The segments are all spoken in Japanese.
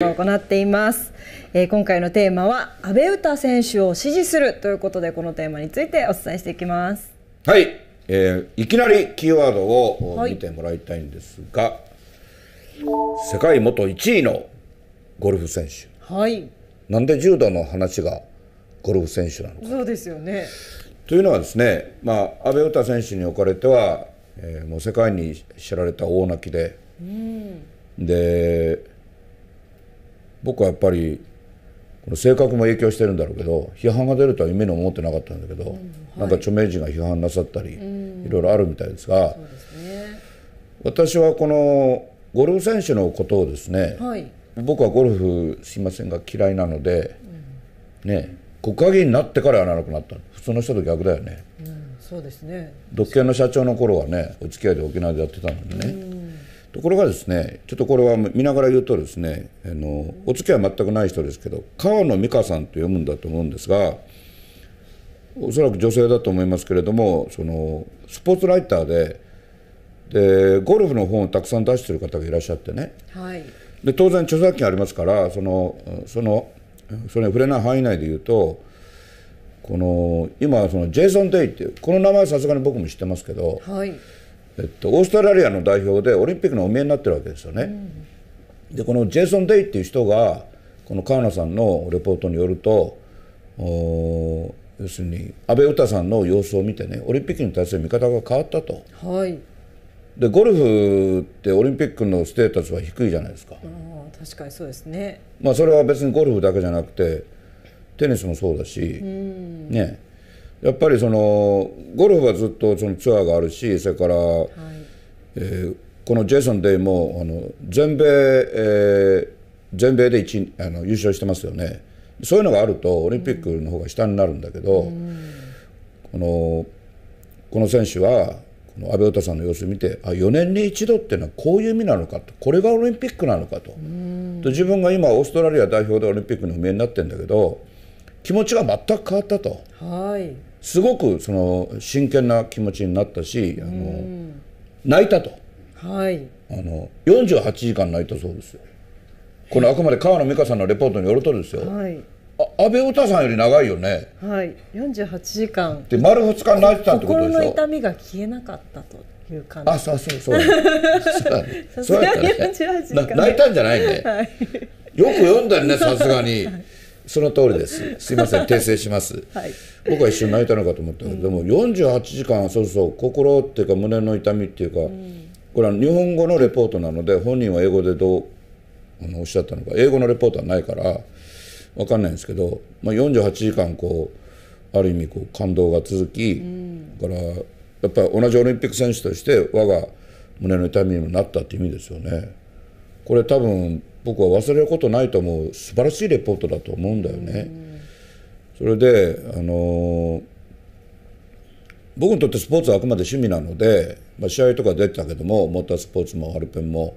行っています、えー、今回のテーマは阿部詩選手を支持するということでこのテーマについてお伝えしていきますはい、えー、いきなりキーワードを見てもらいたいんですが、はい、世界元1位のゴルフ選手はいなんで柔道の話がゴルフ選手なのかそうですよねというのはですね、まあ、阿部詩選手におかれては、えー、もう世界に知られた大泣きで、うん、で僕はやっぱり性格も影響してるんだろうけど批判が出るとは夢に思ってなかったんだけど、うんはい、なんか著名人が批判なさったり、うん、いろいろあるみたいですが、ね、私はこのゴルフ選手のことをですね、はい、僕はゴルフすいませんが嫌いなので、うん、ね国会議員になってからやらなくなった普通の人と逆だよね、うん、そうですね独権の社長の頃はねお付き合いで沖縄でやってたのにね、ところがですねちょっとこれは見ながら言うとですねあのお付き合い全くない人ですけど川野美香さんと読むんだと思うんですがおそらく女性だと思いますけれどもそのスポーツライターででゴルフの本をたくさん出してる方がいらっしゃってね、はい、で当然著作権ありますからそのそのそれに触れない範囲内で言うとこの今そのジェイソン・デイっていうこの名前さすがに僕も知ってますけど。はいえっと、オーストラリアの代表でオリンピックのお見えになってるわけですよね。うん、でこのジェイソン・デイっていう人がこの川名さんのレポートによるとお要するに阿部詩さんの様子を見てねオリンピックに対する見方が変わったと。はい、でゴルフってオリンピックのステータスは低いじゃないですか。あ確かにそうですね、まあ、それは別にゴルフだけじゃなくてテニスもそうだし、うん、ねやっぱりそのゴルフはずっとそのツアーがあるしそれから、はい、えー、このジェイソン・デイもあの全米、えー、全米で一あの優勝してますよねそういうのがあるとオリンピックの方が下になるんだけど、うん、このこの選手はこの安倍太さんの様子を見てあ4年に一度っていうのはこういう意味なのかとこれがオリンピックなのかとうん、と自分が今オーストラリア代表でオリンピックの運明になってるんだけど気持ちが全く変わったと。はいすごくその真剣な気持ちになったしあの泣いたと、はい、あの四十八時間泣いたそうですこのあくまで川野美香さんのレポートによるとですよ、はい、あ安倍太さんより長いよねはい四十八時間で丸二日泣いてたってことでしょ心の痛みが消えなかったという感じあそうそうそう そうやったね、ね、泣いたんじゃないね、はい、よく読んだよねさすがに。はいその通りです。すいません、訂正します。はい、僕は一緒に泣いたのかと思ったけど、でも48時間、そうそう、心っていうか、胸の痛みっていうか、これは日本語のレポートなので、本人は英語でどうあのおっしゃったのか、英語のレポートはないから、わかんないんですけど、まあ、48時間、こう、ある意味こう感動が続き、だから、やっぱり同じオリンピック選手として、我が胸の痛みにもなったって意味ですよね。これ多分僕は忘れることないと思う素晴らしいレポートだと思うんだよね。それで、あのー、僕にとってスポーツはあくまで趣味なので、まあ、試合とか出てたけどもモータースポーツもアルペンも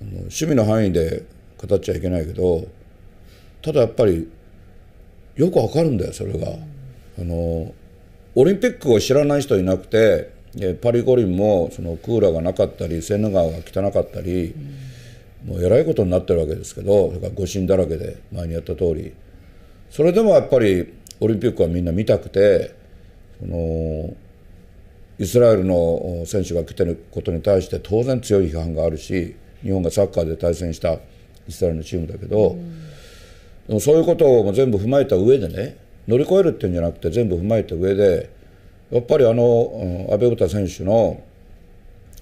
趣味の範囲で語っちゃいけないけどただやっぱりよくわかるんだよそれが。あのー、オリンピックを知らない人いなくてパリ五輪もそのクーラーがなかったりセーヌ川が汚かったり。うんもうえらいことになってるわけですけど誤信だらけで前にやった通りそれでもやっぱりオリンピックはみんな見たくてそのイスラエルの選手が来てることに対して当然強い批判があるし日本がサッカーで対戦したイスラエルのチームだけど、うん、でもそういうことを全部踏まえた上でね乗り越えるっていうんじゃなくて全部踏まえた上でやっぱりあの阿部詩選手の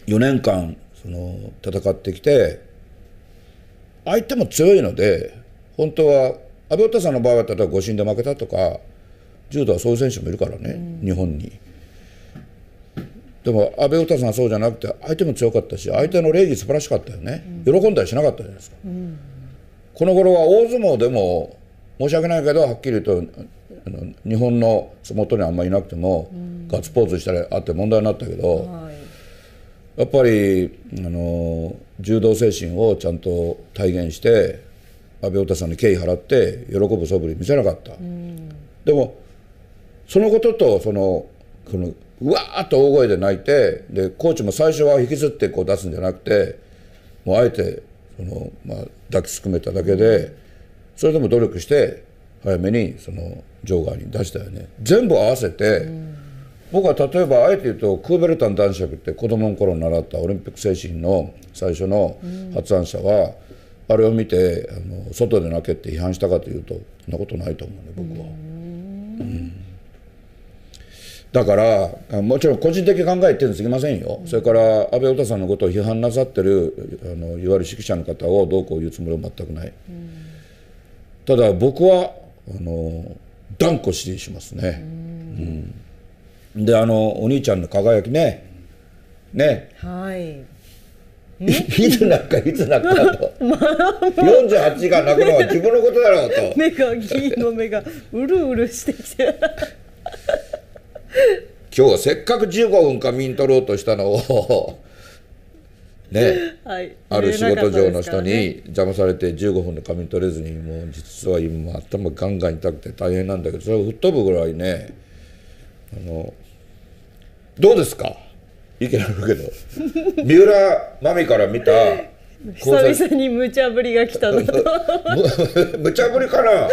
4年間その戦ってきて相手も強いので本当は阿部太さんの場合は例えば誤審で負けたとか柔道はそういう選手もいるからね、うん、日本に。でも阿部詩さんはそうじゃなくて相手も強かったし相手の礼儀素晴らしかったよね、うん、喜んだりしなかったじゃないですか、うん、この頃は大相撲でも申し訳ないけどはっきり言うと日本の相撲にあんまりいなくても、ガッツポーズしたりあって問題になったけど、はいやっぱりあの柔道精神をちゃんと体現して阿部太さんに敬意払って喜ぶ素振り見せなかった、うん、でもそのこととそのこのうわーっと大声で泣いてでコーチも最初は引きずってこう出すんじゃなくてもうあえてその、まあ、抱きすくめただけでそれでも努力して早めにその場外に出したよね全部合わせて、うん僕は例えばあえて言うとクーベルタン男爵って子供の頃習ったオリンピック精神の最初の発案者は、うん、あれを見てあの外で泣けって批判したかというとそんなことないと思うね僕は。うんだからもちろん個人的考えってすぎませんよ、うん、それから安倍太さんのことを批判なさってるあのいわゆる指揮者の方をどうこう言うつもりは全くない、うん、ただ僕はあの断固支持しますね。うんであのお兄ちゃんの輝きねねはい いつなんかいつ泣くかと48時間泣くのは自分のことだろうと 目が銀の目がうるうるしてきて 今日せっかく15分仮眠取ろうとしたのをね、はい、ある仕事上の人に邪魔されて15分で仮眠取れずにもう実は今頭ガンガン痛くて大変なんだけどそれを吹っ飛ぶぐらいねあのどうですか意見あるけど三浦真美から見た久々に無茶ぶりが来たなと 無茶ぶりかな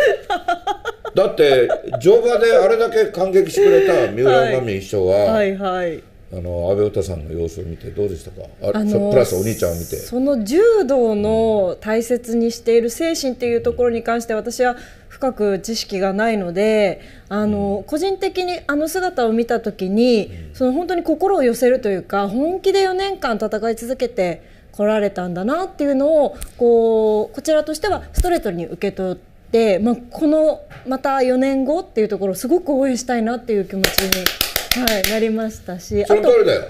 だって乗馬であれだけ感激してくれた三浦真美秘書は、はいはい、あの安倍詩さんの様子を見てどうでしたかあのプラスお兄ちゃんを見てその柔道の大切にしている精神っていうところに関して私は深く知識がないのであの個人的にあの姿を見た時にその本当に心を寄せるというか本気で4年間戦い続けてこられたんだなっていうのをこうこちらとしてはストレートに受け取って。まあ、このまた4年後っていうところをすごく応援したいなっていう気持ちにはいなりましたしあと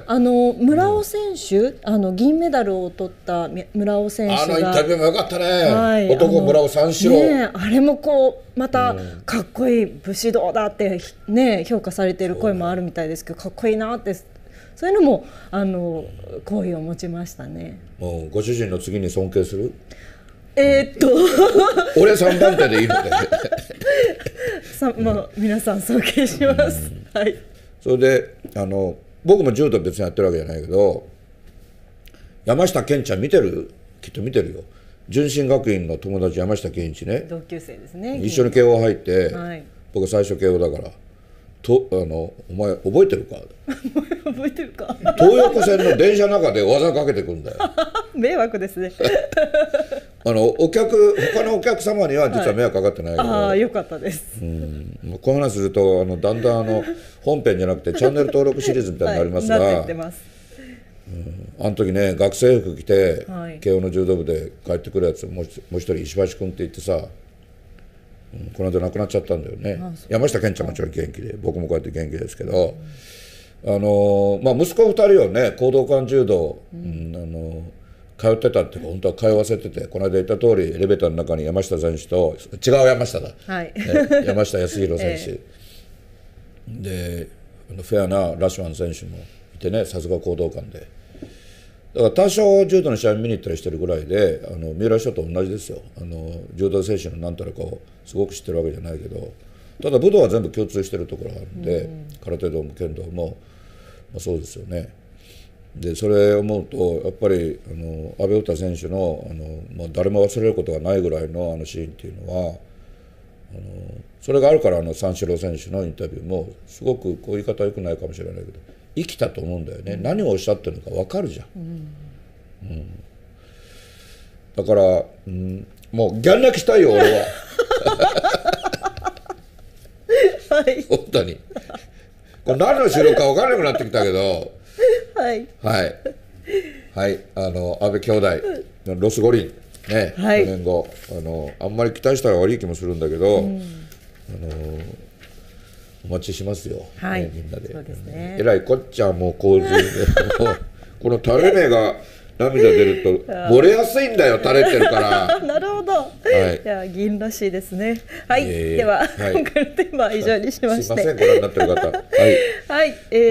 あの村尾選手、あの銀メダルを取った村尾選手あのインタビューもよかったね、はい、男村尾三四郎、ね、あれもこうまたかっこいい武士道だってね評価されている声もあるみたいですけどかっこいいなってそういうのもあの好意を持ちましたね、うん、ご主人の次に尊敬するえー、っと俺三番手でいいので さまあ、皆さん尊敬します、はいそれであの僕も柔道別にやってるわけじゃないけど山下健ちゃん見てるきっと見てるよ純真学院の友達山下健一ね同級生ですね一緒に慶応入って、はい、僕最初慶応だからとあのお前覚えてるか 覚えてるか東横線の電車の中で技かけてくんだよ 迷惑ですね あのお客他のお客様には実は迷惑かかってないけど、はい、ああよかったですうんこの話するとあのだんだんあの本編じゃなくてチャンネル登録シリーズみたいになりますが、はい、ますうん、あの時ね学生服着て、はい、慶応の柔道部で帰ってくるやつもう一人石橋君って言ってさうん、この間亡くなっちゃったんだよね山下健ちゃんもちろん元気で僕もこうやって元気ですけど、あのまあ、息子2人をね講道館柔道、うん、あの通ってたっていうか本当は通わせててこの間言った通りエレベーターの中に山下選手と違う山下だ、はい、ね、山下康弘選手、ええ、でフェアなラシュマン選手もいてねさすが講道館で。だから多少柔道の試合見に行ったりしてるぐらいであの三浦翔と同じですよあの柔道選手の何たらかをすごく知ってるわけじゃないけどただ武道は全部共通してるところがあるんで、うん、空手道も剣道も、まあ、そうですよね。でそれを思うとやっぱりあの阿部詩選手のあの、まあ、誰も忘れることがないぐらいのあのシーンっていうのはあのそれがあるからあの三四郎選手のインタビューもすごくこう言い方はよくないかもしれないけど生きたと思うんだよね、何をおっしゃってるのか分かるじゃん、うん、うん、だから、うん、もうギャン泣きしたいよ俺ははい 本当にこれ何の収録か分からなくなってきたけどはいはいはいあの安倍兄弟ロス五輪ね、はい、4年後あのあんまり期待したら悪い気もするんだけど、うん、あのお待ちしますよ、はい、ね、みんなででね、えらいこっちゃんもう洪水でこの垂れ目が涙出ると漏れやすいんだよ垂れてるから なるほど、はい、いや銀らしいですねはい、えー、では、はい、今 回のテーマは以上にしましてすいませんご覧になってる方はい、はいえー